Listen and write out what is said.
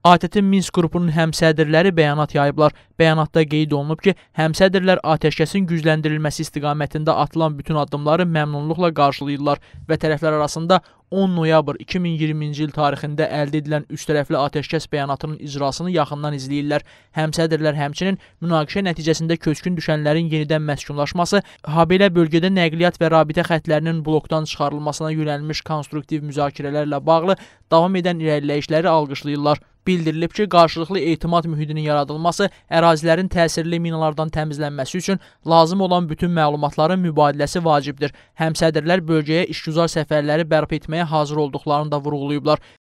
ATƏT-in Minsk qrupunun həmsədrləri bəyanat yayıblar. Bəyanatda qeyd olunub ki, həmsədrlər atəşkəsin gücləndirilməsi istiqamətində atılan bütün addımları məmnunluqla qarşılayırlar və tərəflər arasında 10 noyabr 2020-ci il tarixində əldə edilən üçtərəfli atəşkəs bəyanatının icrasını yaxından izləyirlər. Həmsədirlər həmçinin münaqişə nəticəsində köçkün düşənlərin yenidən məskunlaşması, habelə bölgədə nəqliyyat və rabitə xətlərinin blokdan çıxarılmasına yönəlmiş konstruktiv müzakirələrlə bağlı davam edən irəliləyişləri alqışlayırlar. Bildirilib ki, qarşılıqlı etimad mühitinin yaradılması, ərazilərin təsirli minalardan təmizlənməsi üçün lazım olan bütün məlumatların mübadiləsi vacibdir. Həmsədirlər bölgəyə işgüzar səfərləri bərpa etməyə etməyə hazır olduqlarını da vurğulayıblar.